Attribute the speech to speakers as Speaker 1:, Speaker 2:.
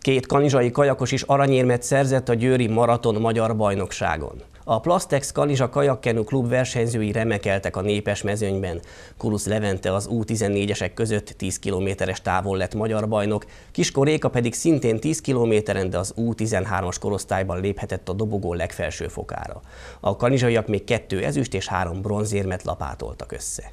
Speaker 1: Két kanizsai kajakos is aranyérmet szerzett a Győri Maraton Magyar Bajnokságon. A Plastex Kanizsa Kajakkenu klub versenyzői remekeltek a népes mezőnyben. Kulusz Levente az U14-esek között 10 kilométeres távol lett magyar bajnok, Kiskor Réka pedig szintén 10 kilométeren, de az U13-as korosztályban léphetett a dobogó legfelső fokára. A kanizsaiak még kettő ezüst és három bronzérmet lapátoltak össze.